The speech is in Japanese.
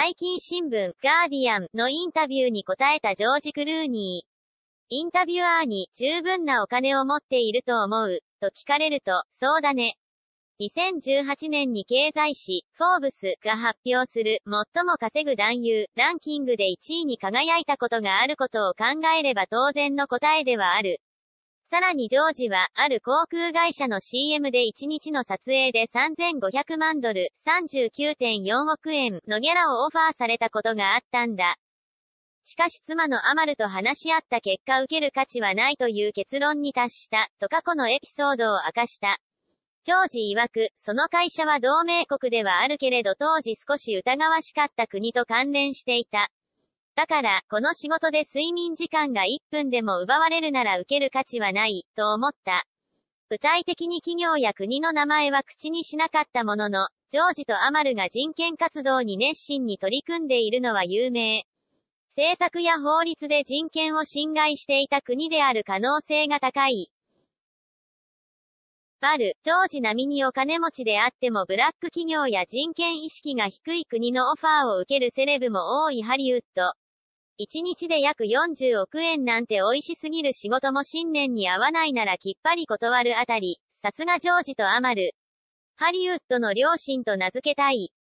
最近新聞、ガーディアンのインタビューに答えたジョージ・クルーニー。インタビュアーに十分なお金を持っていると思う、と聞かれると、そうだね。2018年に経済誌、フォーブスが発表する、最も稼ぐ男優、ランキングで1位に輝いたことがあることを考えれば当然の答えではある。さらにジョージは、ある航空会社の CM で1日の撮影で3500万ドル、39.4億円のギャラをオファーされたことがあったんだ。しかし妻のアマルと話し合った結果受ける価値はないという結論に達した、と過去のエピソードを明かした。ジョージ曰く、その会社は同盟国ではあるけれど当時少し疑わしかった国と関連していた。だから、この仕事で睡眠時間が1分でも奪われるなら受ける価値はない、と思った。具体的に企業や国の名前は口にしなかったものの、ジョージとアマルが人権活動に熱心に取り組んでいるのは有名。政策や法律で人権を侵害していた国である可能性が高い。バル、ジョージ並みにお金持ちであってもブラック企業や人権意識が低い国のオファーを受けるセレブも多いハリウッド。1日で約40億円なんて美味しすぎる仕事も新年に合わないならきっぱり断るあたり、さすがジョージとアマル。ハリウッドの両親と名付けたい。